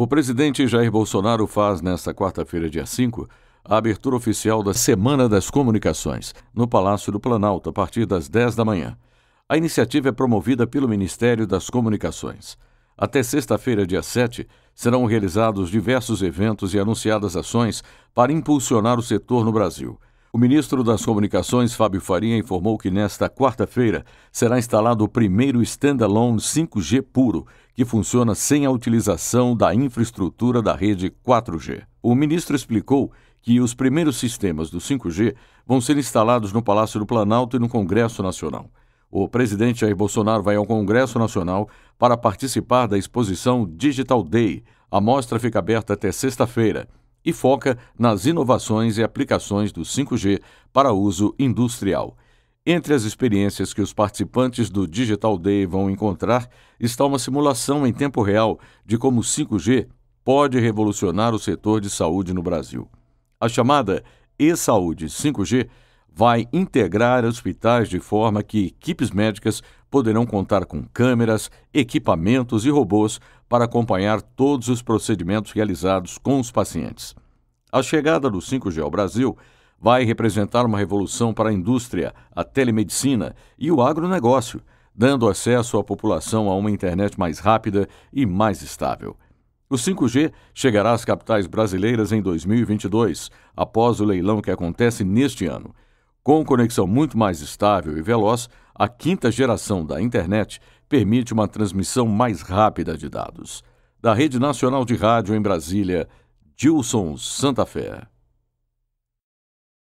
O presidente Jair Bolsonaro faz nesta quarta-feira, dia 5, a abertura oficial da Semana das Comunicações, no Palácio do Planalto, a partir das 10 da manhã. A iniciativa é promovida pelo Ministério das Comunicações. Até sexta-feira, dia 7, serão realizados diversos eventos e anunciadas ações para impulsionar o setor no Brasil. O ministro das Comunicações, Fábio Faria, informou que nesta quarta-feira será instalado o primeiro standalone 5G puro, que funciona sem a utilização da infraestrutura da rede 4G. O ministro explicou que os primeiros sistemas do 5G vão ser instalados no Palácio do Planalto e no Congresso Nacional. O presidente Jair Bolsonaro vai ao Congresso Nacional para participar da exposição Digital Day. A mostra fica aberta até sexta-feira e foca nas inovações e aplicações do 5G para uso industrial. Entre as experiências que os participantes do Digital Day vão encontrar está uma simulação em tempo real de como o 5G pode revolucionar o setor de saúde no Brasil. A chamada e-saúde 5G vai integrar hospitais de forma que equipes médicas poderão contar com câmeras, equipamentos e robôs para acompanhar todos os procedimentos realizados com os pacientes. A chegada do 5G ao Brasil vai representar uma revolução para a indústria, a telemedicina e o agronegócio, dando acesso à população a uma internet mais rápida e mais estável. O 5G chegará às capitais brasileiras em 2022, após o leilão que acontece neste ano. Com conexão muito mais estável e veloz, a quinta geração da internet permite uma transmissão mais rápida de dados. Da Rede Nacional de Rádio em Brasília, Gilson Santa Fé.